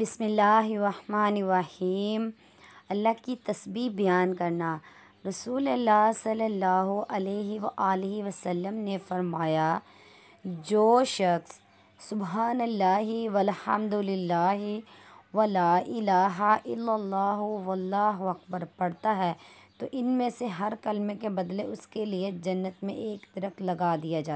बिसमीम अल्लाह की तस्बी बयान करना रसूल अल्लाह सल्लल्लाहु अलैहि वसल्लम ने फरमाया जो शख्स सुबह अल्लाह वलहमदिल्लाह वला इलाहा इल्लल्लाह वल्लाहु अकबर पढ़ता है तो इनमें से हर कलमे के बदले उसके लिए जन्नत में एक दरख्त लगा दिया जाता